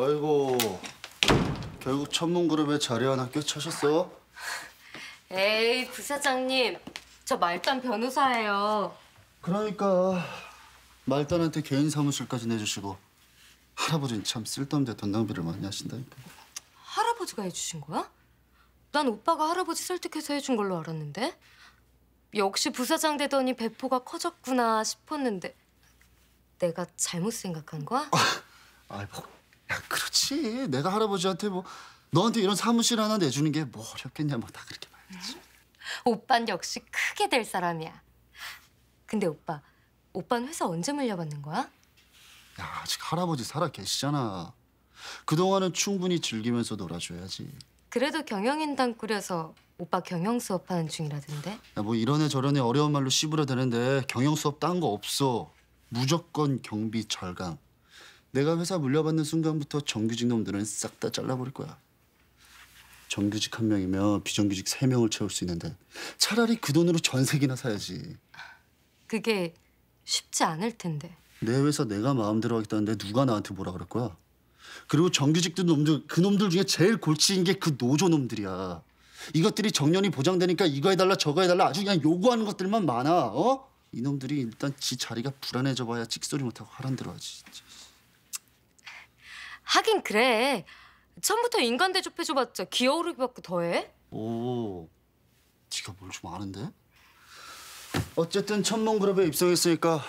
아이고, 결국 천문그룹에 자리한 학교 차셨어? 에이, 부사장님. 저 말단 변호사예요. 그러니까 말단한테 개인 사무실까지 내주시고 할아버지는 참 쓸데없는 돈 낭비를 많이 하신다니까. 할아버지가 해주신 거야? 난 오빠가 할아버지 설득해서 해준 걸로 알았는데? 역시 부사장 되더니 배포가 커졌구나 싶었는데 내가 잘못 생각한 거야? 그렇지. 내가 할아버지한테 뭐 너한테 이런 사무실 하나 내주는 게 뭐 어렵겠냐 뭐 다 그렇게 말했지. 오빤 역시 크게 될 사람이야. 근데 오빠, 오빤 회사 언제 물려받는 거야? 야, 아직 할아버지 살아 계시잖아. 그동안은 충분히 즐기면서 놀아줘야지. 그래도 경영인단 꾸려서 오빠 경영 수업하는 중이라던데? 야, 뭐 이런 애 저런 애 어려운 말로 씹으려 되는데 경영 수업 딴 거 없어. 무조건 경비 절감. 내가 회사 물려받는 순간부터 정규직 놈들은 싹 다 잘라버릴 거야. 정규직 한 명이면 비정규직 세 명을 채울 수 있는데 차라리 그 돈으로 전세기나 사야지. 그게 쉽지 않을 텐데. 내 회사 내가 마음대로 하겠다는데 누가 나한테 뭐라 그럴 거야? 그리고 정규직들 놈들 그 놈들 중에 제일 골치인 게 그 노조 놈들이야. 이것들이 정년이 보장되니까 이거 해달라 저거 해달라 아주 그냥 요구하는 것들만 많아. 어? 이놈들이 일단 지 자리가 불안해져 봐야 찍소리 못하고 하란 대로 하지. 진짜. 하긴 그래. 처음부터 인간 대접해줘봤자 기어오르기 밖에 더해? 오, 지가 뭘 좀 아는데? 어쨌든 천문그룹에 입성했으니까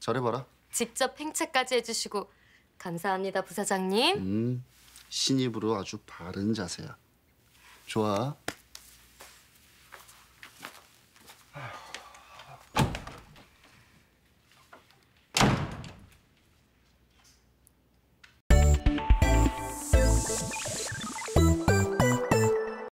잘해봐라. 직접 행차까지 해주시고 감사합니다, 부사장님. 음, 신입으로 아주 바른 자세야. 좋아.